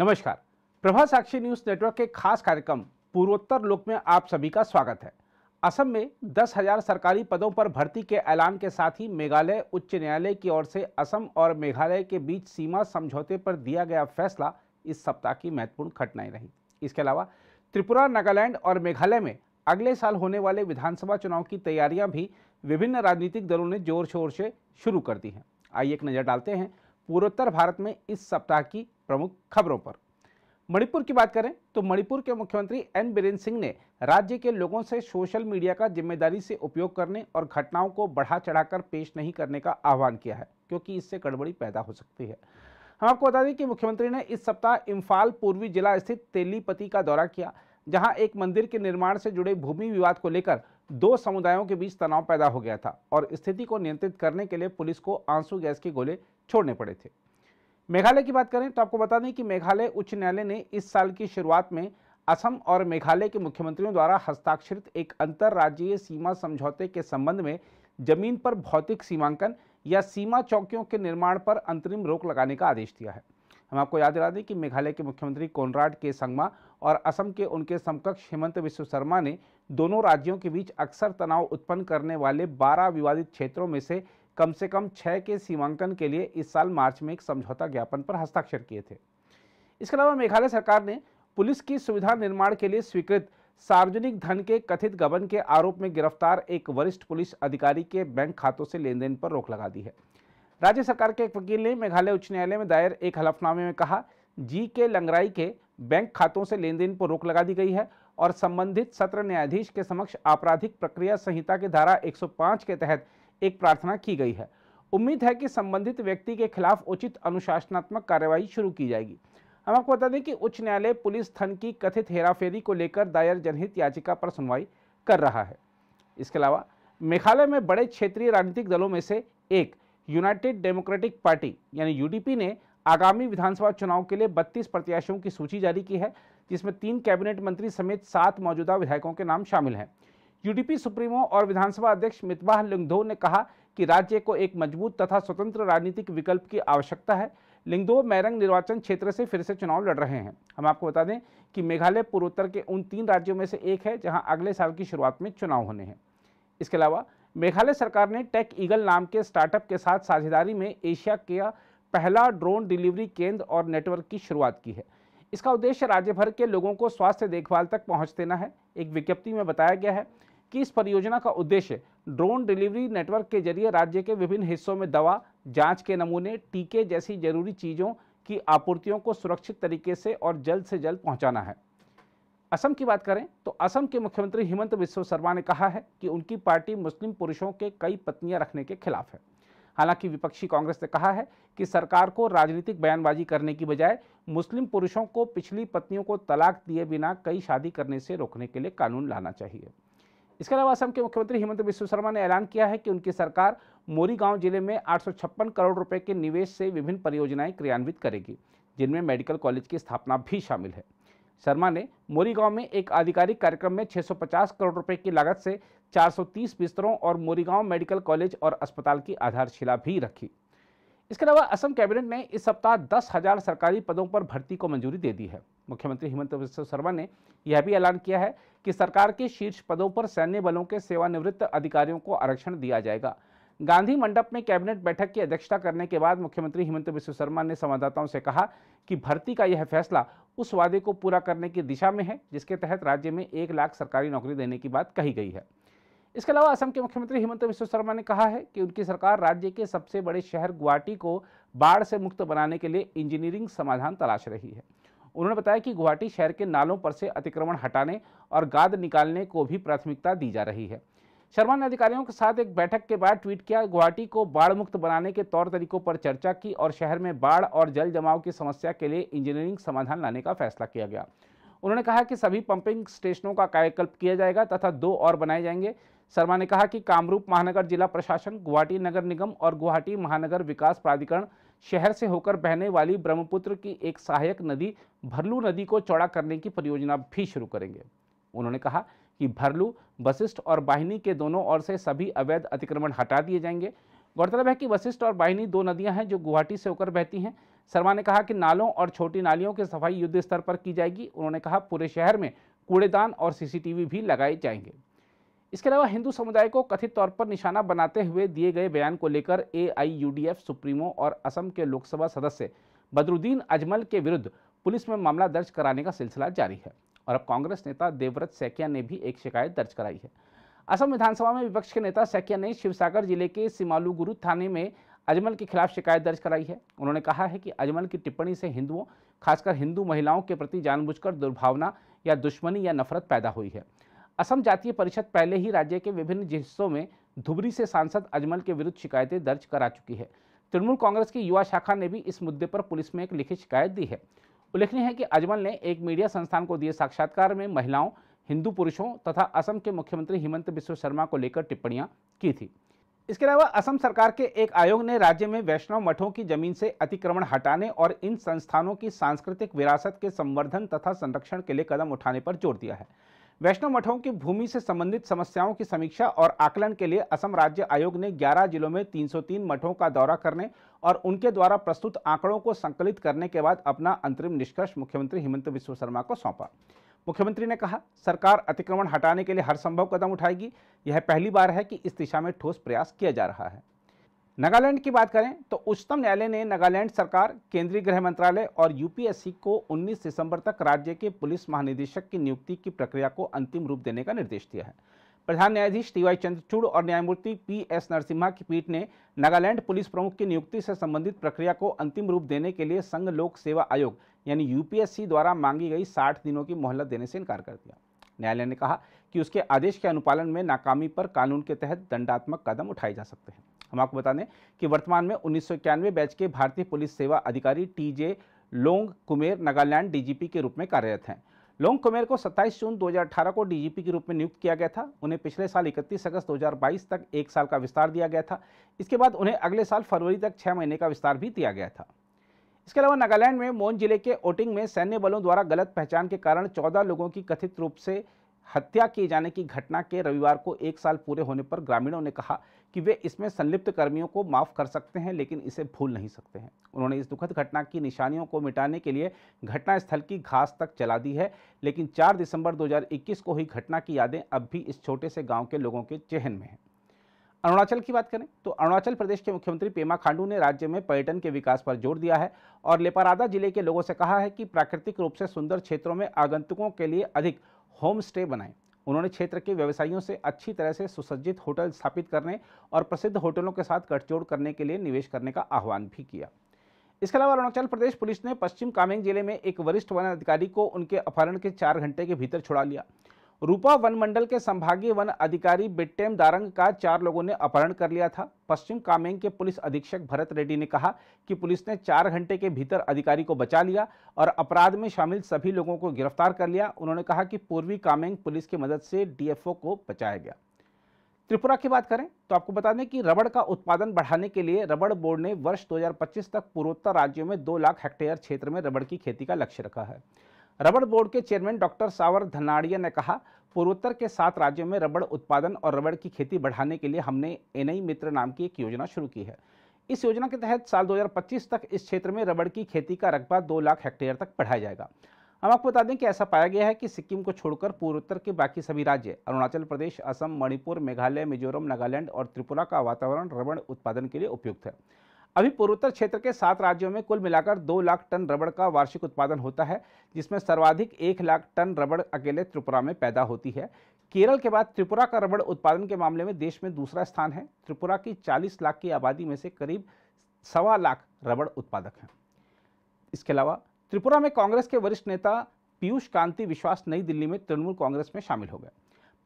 नमस्कार प्रभा साक्षी news network के खास कार्यक्रम पूर्वोत्तर लोक में आप सभी का स्वागत है असम में दस हजार सरकारी पदों पर भर्ती के ऐलान के साथ ही मेघालय उच्च न्यायालय की ओर से असम और मेघालय के बीच सीमा समझौते पर दिया गया फैसला इस सप्ताह की महत्वपूर्ण घटनाएं रही इसके अलावा त्रिपुरा नागालैंड और मेघालय में अगले साल होने वाले विधानसभा चुनाव की तैयारियां भी विभिन्न राजनीतिक दलों ने जोर शोर से शुरू कर दी हैं आइए एक नज़र डालते हैं पूर्वोत्तर भारत में इस सप्ताह की प्रमुख खबरों पर मणिपुर की बात करें तो मणिपुर के मुख्यमंत्री एन बीरेन सिंह ने राज्य के लोगों से सोशल मीडिया का जिम्मेदारी से उपयोग करने और घटनाओं को बढ़ा चढ़ाकर पेश नहीं करने का आह्वान किया है क्योंकि इससे गड़बड़ी पैदा हो सकती है हम आपको बता दें कि मुख्यमंत्री ने इस सप्ताह इम्फाल पूर्वी जिला स्थित तेलीपति का दौरा किया जहां एक मंदिर के निर्माण से जुड़े भूमि विवाद को लेकर दो समुदायों के बीच तनाव पैदा हो गया था और स्थिति को नियंत्रित करने के लिए पुलिस को आंसू गैस के गोले छोड़ने पड़े थे मेघालय की बात करें तो आपको बता दें कि मेघालय उच्च न्यायालय ने इस साल की शुरुआत में असम और मेघालय के मुख्यमंत्रियों द्वारा हस्ताक्षरित एक अंतर्राज्यीय सीमा समझौते के संबंध में जमीन पर भौतिक सीमांकन या सीमा चौकियों के निर्माण पर अंतरिम रोक लगाने का आदेश दिया है हम आपको याद दिला दें कि मेघालय के मुख्यमंत्री कोनराड के संगमा और असम के उनके समकक्ष हेमंत विश्व शर्मा ने दोनों राज्यों के बीच अक्सर तनाव उत्पन्न करने वाले 12 विवादित क्षेत्रों में से कम से कम छः के सीमांकन के लिए इस साल मार्च में एक समझौता ज्ञापन पर हस्ताक्षर किए थे इसके अलावा मेघालय सरकार ने पुलिस की सुविधा निर्माण के लिए स्वीकृत सार्वजनिक धन के कथित गबन के आरोप में गिरफ्तार एक वरिष्ठ पुलिस अधिकारी के बैंक खातों से लेन देन पर रोक लगा दी है राज्य सरकार के एक वकील ने मेघालय उच्च न्यायालय में दायर एक हलफनामे में कहा जी के लंगराई के बैंक खातों से लेन देन पर रोक लगा दी गई है और संबंधित सत्र न्यायाधीश के समक्ष आपराधिक प्रक्रिया संहिता के धारा 105 के तहत एक प्रार्थना की गई है उम्मीद है कि संबंधित व्यक्ति के खिलाफ उचित अनुशासनात्मक कार्रवाई शुरू की जाएगी हम आपको बता दें कि उच्च न्यायालय पुलिस थन की कथित हेराफेरी को लेकर दायर जनहित याचिका पर सुनवाई कर रहा है इसके अलावा मेघालय में बड़े क्षेत्रीय राजनीतिक दलों में से एक यूनाइटेड डेमोक्रेटिक पार्टी यानी यूडीपी ने आगामी विधानसभा चुनाव के लिए 32 प्रत्याशियों की सूची जारी की है जिसमें तीन कैबिनेट मंत्री समेत सात मौजूदा विधायकों के नाम शामिल हैं यूडीपी सुप्रीमो और विधानसभा अध्यक्ष मितबाह लिंगधो ने कहा कि राज्य को एक मजबूत तथा स्वतंत्र राजनीतिक विकल्प की आवश्यकता है लिंगदो मैरंग निर्वाचन क्षेत्र से फिर से चुनाव लड़ रहे हैं हम आपको बता दें कि मेघालय पूर्वोत्तर के उन तीन राज्यों में से एक है जहां अगले साल की शुरुआत में चुनाव होने हैं इसके अलावा मेघालय सरकार ने टेक ईगल नाम के स्टार्टअप के साथ साझेदारी में एशिया का पहला ड्रोन डिलीवरी केंद्र और नेटवर्क की शुरुआत की है इसका उद्देश्य राज्य भर के लोगों को स्वास्थ्य देखभाल तक पहुँच देना है एक विज्ञप्ति में बताया गया है कि इस परियोजना का उद्देश्य ड्रोन डिलीवरी नेटवर्क के जरिए राज्य के विभिन्न हिस्सों में दवा जांच के नमूने टीके जैसी जरूरी चीज़ों की आपूर्तियों को सुरक्षित तरीके से और जल्द से जल्द पहुंचाना है असम की बात करें तो असम के मुख्यमंत्री हेमंत विश्व शर्मा ने कहा है कि उनकी पार्टी मुस्लिम पुरुषों के कई पत्नियां रखने के खिलाफ है हालांकि विपक्षी कांग्रेस ने कहा है कि सरकार को राजनीतिक बयानबाजी करने की बजाय मुस्लिम पुरुषों को पिछली पत्नियों को तलाक दिए बिना कई शादी करने से रोकने के लिए कानून लाना चाहिए इसके अलावा असम के मुख्यमंत्री हेमंत विश्व शर्मा ने ऐलान किया है कि उनकी सरकार मोरी गांव जिले में आठ करोड़ रुपए के निवेश से विभिन्न परियोजनाएं क्रियान्वित करेगी जिनमें मेडिकल कॉलेज की स्थापना भी शामिल है शर्मा ने मोरी गांव में एक आधिकारिक कार्यक्रम में 650 करोड़ रुपए की लागत से 430 बिस्तरों और मोरी मेडिकल कॉलेज और अस्पताल की आधारशिला भी रखी इसके अलावा असम कैबिनेट ने इस सप्ताह दस हजार सरकारी पदों पर भर्ती को मंजूरी दे दी है मुख्यमंत्री हेमंत विश्व शर्मा ने यह भी ऐलान किया है कि सरकार के शीर्ष पदों पर सैन्य बलों के सेवानिवृत्त अधिकारियों को आरक्षण दिया जाएगा गांधी मंडप में कैबिनेट बैठक की अध्यक्षता करने के बाद मुख्यमंत्री हेमंत विश्व शर्मा ने संवाददाताओं से कहा कि भर्ती का यह फैसला उस वादे को पूरा करने की दिशा में है जिसके तहत राज्य में एक लाख सरकारी नौकरी देने की बात कही गई है इसके अलावा असम के मुख्यमंत्री हेमंत विश्व शर्मा ने कहा है कि उनकी सरकार राज्य के सबसे बड़े शहर गुवाहाटी को बाढ़ से मुक्त बनाने के लिए इंजीनियरिंग समाधान तलाश रही है उन्होंने बताया कि गुवाहाटी शहर के नालों पर से अतिक्रमण हटाने और गाद निकालने को भी प्राथमिकता दी जा रही है शर्मा ने अधिकारियों के साथ एक बैठक के बाद ट्वीट किया गुवाहाटी को बाढ़ मुक्त बनाने के तौर तरीकों पर चर्चा की और शहर में बाढ़ और जल जमाव की समस्या के लिए इंजीनियरिंग समाधान लाने का फैसला किया गया उन्होंने कहा कि सभी पंपिंग स्टेशनों का कायाकल्प किया जाएगा तथा दो और बनाए जाएंगे शर्मा ने कहा कि कामरूप महानगर जिला प्रशासन गुवाहाटी नगर निगम और गुवाहाटी महानगर विकास प्राधिकरण शहर से होकर बहने वाली ब्रह्मपुत्र की एक सहायक नदी भरलू नदी को चौड़ा करने की परियोजना भी शुरू करेंगे उन्होंने कहा कि भरलू वशिष्ठ और बाहिनी के दोनों ओर से सभी अवैध अतिक्रमण हटा दिए जाएंगे गौरतलब है कि वशिष्ठ और बाहिनी दो नदियां हैं जो गुवाहाटी से होकर बहती हैं शर्मा ने कहा कि नालों और छोटी नालियों की सफाई युद्ध स्तर पर की जाएगी उन्होंने कहा पूरे शहर में कूड़ेदान और सीसीटीवी भी लगाए जाएंगे इसके अलावा हिंदू समुदाय को कथित तौर पर निशाना बनाते हुए दिए गए बयान को लेकर ए सुप्रीमो और असम के लोकसभा सदस्य बदरुद्दीन अजमल के विरुद्ध पुलिस में मामला दर्ज कराने का सिलसिला जारी है और अब कांग्रेस नेता देवव्रत सैकिया ने भी एक शिकायत दर्ज कराई है असम विधानसभा में विपक्ष के नेता सैकिया ने शिवसागर जिले के सिमालुगुरु थाने में अजमल के खिलाफ शिकायत दर्ज कराई है उन्होंने कहा है कि अजमल की टिप्पणी से हिंदुओं खासकर हिंदू महिलाओं के प्रति जानबूझकर दुर्भावना या दुश्मनी या नफरत पैदा हुई है असम जातीय परिषद पहले ही राज्य के विभिन्न हिस्सों में धुबरी से सांसद अजमल के विरुद्ध शिकायतें दर्ज करा चुकी है तृणमूल कांग्रेस की युवा शाखा ने भी इस मुद्दे पर पुलिस में एक लिखित शिकायत दी है उल्लेखनीय है कि अजमल ने एक मीडिया संस्थान को दिए साक्षात्कार में महिलाओं हिंदू पुरुषों तथा असम के मुख्यमंत्री हेमंत बिश्व शर्मा को लेकर टिप्पणियां की थी इसके अलावा असम सरकार के एक आयोग ने राज्य में वैष्णव मठों की जमीन से अतिक्रमण हटाने और इन संस्थानों की सांस्कृतिक विरासत के संवर्धन तथा संरक्षण के लिए कदम उठाने पर जोर दिया है वैष्णव मठों की भूमि से संबंधित समस्याओं की समीक्षा और आकलन के लिए असम राज्य आयोग ने 11 जिलों में 303 मठों का दौरा करने और उनके द्वारा प्रस्तुत आंकड़ों को संकलित करने के बाद अपना अंतरिम निष्कर्ष मुख्यमंत्री हेमंत विश्व शर्मा को सौंपा मुख्यमंत्री ने कहा सरकार अतिक्रमण हटाने के लिए हर संभव कदम उठाएगी यह पहली बार है कि इस दिशा में ठोस प्रयास किया जा रहा है नागालैंड की बात करें तो उच्चतम न्यायालय ने नागालैंड सरकार केंद्रीय गृह मंत्रालय और यूपीएससी को 19 दिसंबर तक राज्य के पुलिस महानिदेशक की नियुक्ति की प्रक्रिया को अंतिम रूप देने का निर्देश दिया है प्रधान न्यायाधीश टी वाई चंद्रचूड़ और न्यायमूर्ति पी एस नरसिम्हा की पीठ ने नागालैंड पुलिस प्रमुख की नियुक्ति से संबंधित प्रक्रिया को अंतिम रूप देने के लिए संघ लोक सेवा आयोग यानी यूपीएससी द्वारा मांगी गई साठ दिनों की मोहलत देने से इनकार कर दिया न्यायालय ने कहा कि उसके आदेश के अनुपालन में नाकामी पर कानून के तहत दंडात्मक कदम उठाए जा सकते हैं हम आपको बता दें कि वर्तमान में उन्नीस बैच के भारतीय पुलिस सेवा अधिकारी T J Longkumer Nagaland DGP के रूप में कार्यरत हैं लोंग कुमेर को 27 जून 2018 को डीजीपी के रूप में नियुक्त किया गया था उन्हें पिछले साल 31 अगस्त 2022 तक एक साल का विस्तार दिया गया था इसके बाद उन्हें अगले साल फरवरी तक छः महीने का विस्तार भी दिया गया था इसके अलावा नागालैंड में मोन जिले के ओटिंग में सैन्य बलों द्वारा गलत पहचान के कारण चौदह लोगों की कथित रूप से हत्या किए जाने की घटना के रविवार को एक साल पूरे होने पर ग्रामीणों ने कहा कि वे इसमें संलिप्त कर्मियों को माफ़ कर सकते हैं लेकिन इसे भूल नहीं सकते हैं उन्होंने इस दुखद घटना की निशानियों को मिटाने के लिए घटनास्थल की घास तक चला दी है लेकिन 4 दिसंबर 2021 को हुई घटना की यादें अब भी इस छोटे से गाँव के लोगों के चेहन में हैं अरुणाचल की बात करें तो अरुणाचल प्रदेश के मुख्यमंत्री पेमा खांडू ने राज्य में पर्यटन के विकास पर जोर दिया है और लेपारादा जिले के लोगों से कहा है कि प्राकृतिक रूप से सुंदर क्षेत्रों में आगंतुकों के लिए अधिक होम स्टे बनाए उन्होंने क्षेत्र के व्यवसायियों से अच्छी तरह से सुसज्जित होटल स्थापित करने और प्रसिद्ध होटलों के साथ गठजोड़ करने के लिए निवेश करने का आह्वान भी किया इसके अलावा अरुणाचल प्रदेश पुलिस ने पश्चिम कामेंग जिले में एक वरिष्ठ वन अधिकारी को उनके अपहरण के चार घंटे के भीतर छुड़ा लिया रूपा वन मंडल के संभागीय वन अधिकारी बिट्टेम दारंग का चार लोगों ने अपहरण कर लिया था पश्चिम कामेंग के पुलिस अधीक्षक भरत रेड्डी ने कहा कि पुलिस ने चार घंटे के भीतर अधिकारी को बचा लिया और अपराध में शामिल सभी लोगों को गिरफ्तार कर लिया उन्होंने कहा कि पूर्वी कामेंग पुलिस की मदद से डीएफओ को बचाया गया त्रिपुरा की बात करें तो आपको बता दें कि रबड़ का उत्पादन बढ़ाने के लिए रबड़ बोर्ड ने वर्ष 2025 तक पूर्वोत्तर राज्यों में 2 लाख हेक्टेयर क्षेत्र में रबड़ की खेती का लक्ष्य रखा है रबड़ बोर्ड के चेयरमैन डॉक्टर सावर धनाड़िया ने कहा पूर्वोत्तर के सात राज्यों में रबड़ उत्पादन और रबड़ की खेती बढ़ाने के लिए हमने एनई मित्र नाम की एक योजना शुरू की है इस योजना के तहत साल 2025 तक इस क्षेत्र में रबड़ की खेती का रकबा दो लाख हेक्टेयर तक बढ़ाया जाएगा हम आपको बता दें कि ऐसा पाया गया है कि सिक्किम को छोड़कर पूर्वोत्तर के बाकी सभी राज्य अरुणाचल प्रदेश असम मणिपुर मेघालय मिजोरम नागालैंड और त्रिपुरा का वातावरण रबड़ उत्पादन के लिए उपयुक्त है अभी पूर्वोत्तर क्षेत्र के सात राज्यों में कुल मिलाकर दो लाख टन रबड़ का वार्षिक उत्पादन होता है जिसमें सर्वाधिक एक लाख टन रबड़ अकेले त्रिपुरा में पैदा होती है केरल के बाद त्रिपुरा का रबड़ उत्पादन के मामले में देश में दूसरा स्थान है त्रिपुरा की 40 लाख की आबादी में से करीब सवा लाख रबड़ उत्पादक हैं इसके अलावा त्रिपुरा में कांग्रेस के वरिष्ठ नेता पीयूष कांति विश्वास नई दिल्ली में तृणमूल कांग्रेस में शामिल हो गए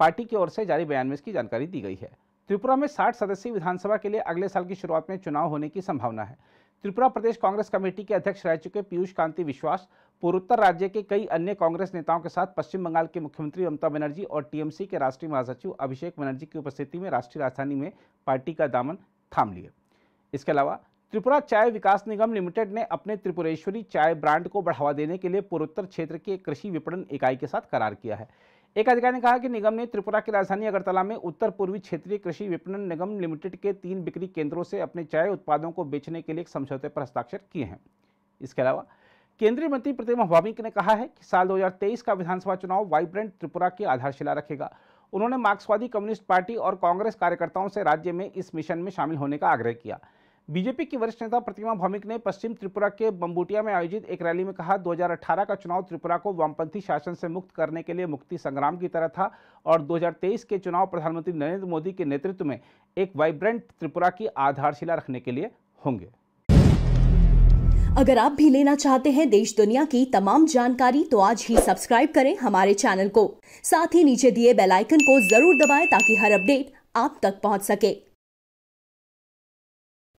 पार्टी की ओर से जारी बयान में इसकी जानकारी दी गई है त्रिपुरा में साठ सदस्यीय विधानसभा के लिए अगले साल की शुरुआत में चुनाव होने की संभावना है त्रिपुरा प्रदेश कांग्रेस कमेटी के अध्यक्ष रह चुके पीयूष कांति विश्वास पूर्वोत्तर राज्य के कई अन्य कांग्रेस नेताओं के साथ पश्चिम बंगाल के मुख्यमंत्री ममता बनर्जी और टीएमसी के राष्ट्रीय महासचिव अभिषेक बनर्जी की उपस्थिति में राष्ट्रीय राजधानी में पार्टी का दामन थाम लिए इसके अलावा त्रिपुरा चाय विकास निगम लिमिटेड ने अपने त्रिपुरेश्वरी चाय ब्रांड को बढ़ावा देने के लिए पूर्वोत्तर क्षेत्र की कृषि विपणन इकाई के साथ करार किया है एक अधिकारी ने कहा कि निगम ने त्रिपुरा की राजधानी अगरतला में उत्तर पूर्वी क्षेत्रीय कृषि विपणन निगम लिमिटेड के तीन बिक्री केंद्रों से अपने चाय उत्पादों को बेचने के लिए एक समझौते पर हस्ताक्षर किए हैं इसके अलावा केंद्रीय मंत्री प्रतिमा भाविक ने कहा है कि साल 2023 का विधानसभा चुनाव वाइब्रेंट त्रिपुरा की आधारशिला रखेगा उन्होंने मार्क्सवादी कम्युनिस्ट पार्टी और कांग्रेस कार्यकर्ताओं से राज्य में इस मिशन में शामिल होने का आग्रह किया बीजेपी की वरिष्ठ नेता प्रतिमा भौमिक ने पश्चिम त्रिपुरा के बम्बूटिया में आयोजित एक रैली में कहा 2018 का चुनाव त्रिपुरा को वामपंथी शासन से मुक्त करने के लिए मुक्ति संग्राम की तरह था और 2023 के चुनाव प्रधानमंत्री नरेंद्र मोदी के नेतृत्व में एक वाइब्रेंट त्रिपुरा की आधारशिला रखने के लिए होंगे अगर आप भी लेना चाहते हैं देश दुनिया की तमाम जानकारी तो आज ही सब्सक्राइब करें हमारे चैनल को साथ ही नीचे दिए बेलाइकन को जरूर दबाए ताकि हर अपडेट आप तक पहुँच सके